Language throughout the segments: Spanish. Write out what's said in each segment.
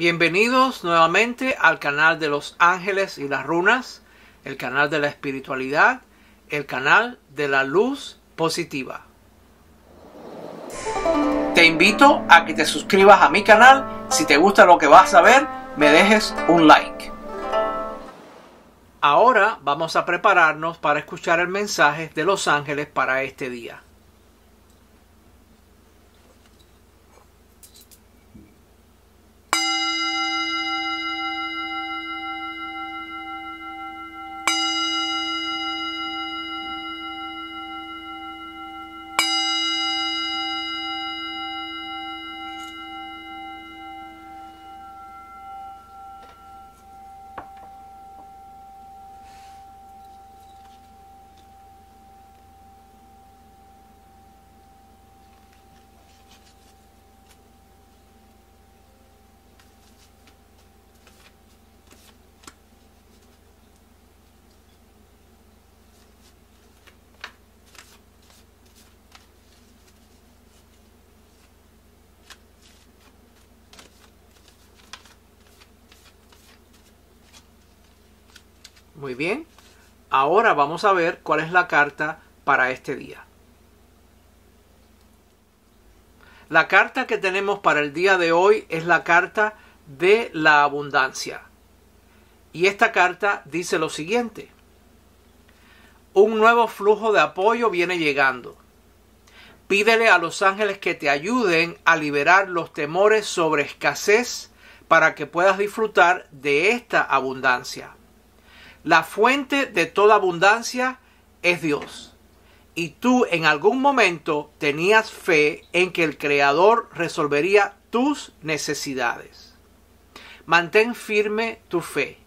Bienvenidos nuevamente al canal de los ángeles y las runas, el canal de la espiritualidad, el canal de la luz positiva. Te invito a que te suscribas a mi canal. Si te gusta lo que vas a ver, me dejes un like. Ahora vamos a prepararnos para escuchar el mensaje de los ángeles para este día. Muy bien. Ahora vamos a ver cuál es la carta para este día. La carta que tenemos para el día de hoy es la carta de la abundancia. Y esta carta dice lo siguiente. Un nuevo flujo de apoyo viene llegando. Pídele a los ángeles que te ayuden a liberar los temores sobre escasez para que puedas disfrutar de esta abundancia. La fuente de toda abundancia es Dios. Y tú en algún momento tenías fe en que el Creador resolvería tus necesidades. Mantén firme tu fe,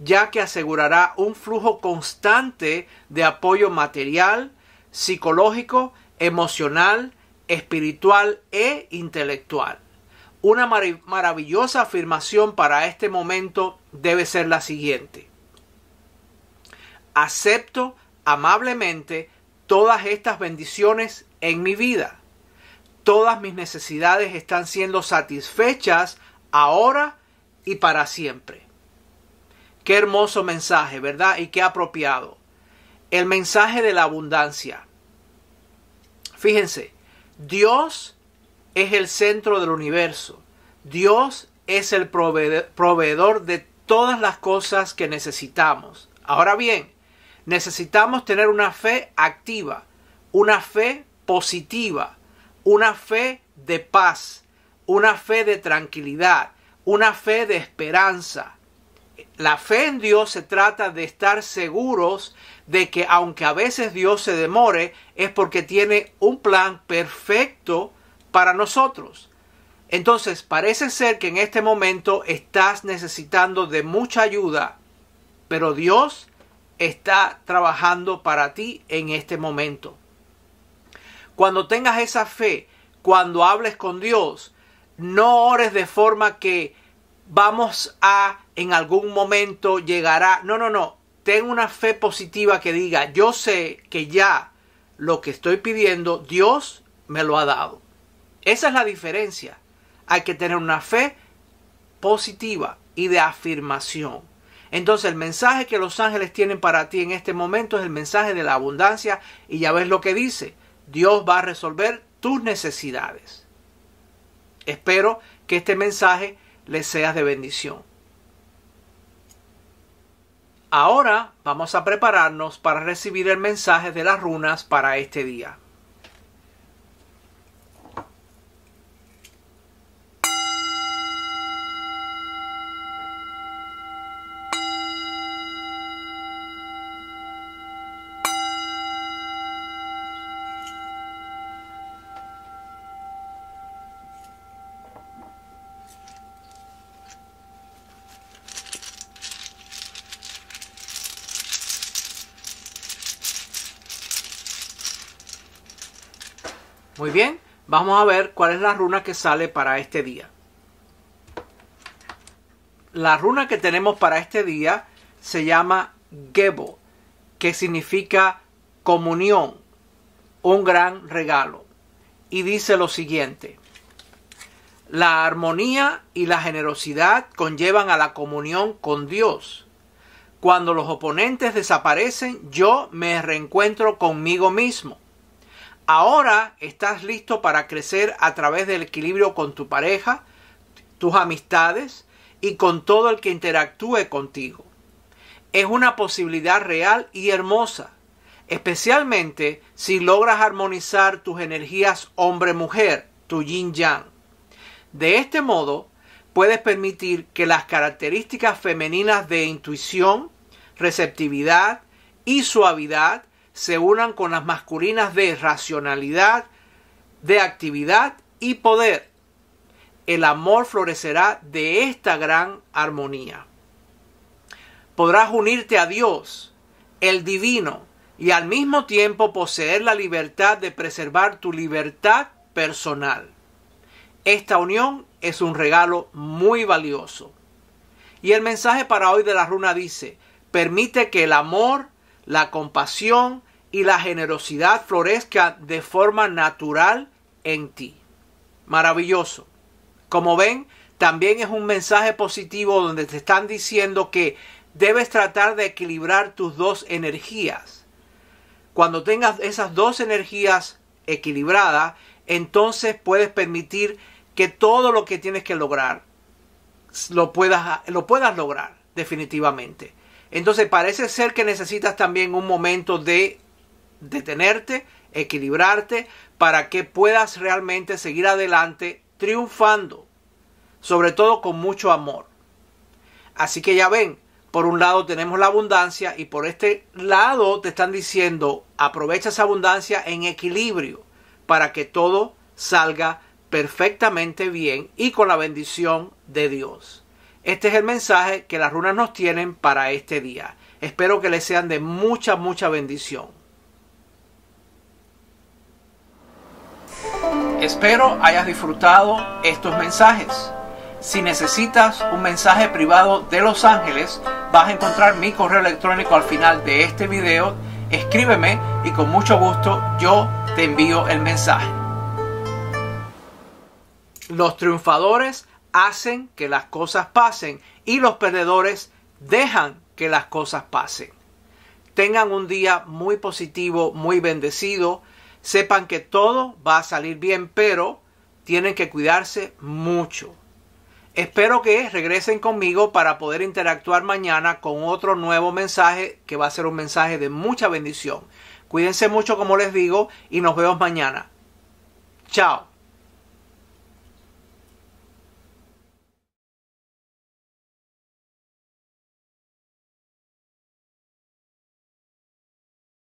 ya que asegurará un flujo constante de apoyo material, psicológico, emocional, espiritual e intelectual. Una maravillosa afirmación para este momento debe ser la siguiente acepto amablemente todas estas bendiciones en mi vida. Todas mis necesidades están siendo satisfechas ahora y para siempre. Qué hermoso mensaje, ¿verdad? Y qué apropiado. El mensaje de la abundancia. Fíjense, Dios es el centro del universo. Dios es el proveedor de todas las cosas que necesitamos. Ahora bien, Necesitamos tener una fe activa, una fe positiva, una fe de paz, una fe de tranquilidad, una fe de esperanza. La fe en Dios se trata de estar seguros de que aunque a veces Dios se demore, es porque tiene un plan perfecto para nosotros. Entonces, parece ser que en este momento estás necesitando de mucha ayuda, pero Dios está trabajando para ti en este momento. Cuando tengas esa fe, cuando hables con Dios, no ores de forma que vamos a en algún momento llegará. No, no, no. Ten una fe positiva que diga, yo sé que ya lo que estoy pidiendo, Dios me lo ha dado. Esa es la diferencia. Hay que tener una fe positiva y de afirmación. Entonces el mensaje que los ángeles tienen para ti en este momento es el mensaje de la abundancia y ya ves lo que dice. Dios va a resolver tus necesidades. Espero que este mensaje les sea de bendición. Ahora vamos a prepararnos para recibir el mensaje de las runas para este día. Muy bien, vamos a ver cuál es la runa que sale para este día. La runa que tenemos para este día se llama Gebo, que significa comunión, un gran regalo. Y dice lo siguiente. La armonía y la generosidad conllevan a la comunión con Dios. Cuando los oponentes desaparecen, yo me reencuentro conmigo mismo. Ahora estás listo para crecer a través del equilibrio con tu pareja, tus amistades y con todo el que interactúe contigo. Es una posibilidad real y hermosa, especialmente si logras armonizar tus energías hombre-mujer, tu yin-yang. De este modo, puedes permitir que las características femeninas de intuición, receptividad y suavidad se unan con las masculinas de racionalidad, de actividad y poder. El amor florecerá de esta gran armonía. Podrás unirte a Dios, el divino, y al mismo tiempo poseer la libertad de preservar tu libertad personal. Esta unión es un regalo muy valioso. Y el mensaje para hoy de la runa dice, permite que el amor, la compasión, y la generosidad florezca de forma natural en ti. Maravilloso. Como ven, también es un mensaje positivo donde te están diciendo que debes tratar de equilibrar tus dos energías. Cuando tengas esas dos energías equilibradas, entonces puedes permitir que todo lo que tienes que lograr lo puedas, lo puedas lograr definitivamente. Entonces parece ser que necesitas también un momento de detenerte, equilibrarte, para que puedas realmente seguir adelante triunfando, sobre todo con mucho amor. Así que ya ven, por un lado tenemos la abundancia y por este lado te están diciendo aprovecha esa abundancia en equilibrio para que todo salga perfectamente bien y con la bendición de Dios. Este es el mensaje que las runas nos tienen para este día. Espero que les sean de mucha, mucha bendición. Espero hayas disfrutado estos mensajes. Si necesitas un mensaje privado de Los Ángeles, vas a encontrar mi correo electrónico al final de este video. Escríbeme y con mucho gusto yo te envío el mensaje. Los triunfadores hacen que las cosas pasen y los perdedores dejan que las cosas pasen. Tengan un día muy positivo, muy bendecido. Sepan que todo va a salir bien, pero tienen que cuidarse mucho. Espero que regresen conmigo para poder interactuar mañana con otro nuevo mensaje que va a ser un mensaje de mucha bendición. Cuídense mucho como les digo y nos vemos mañana. Chao.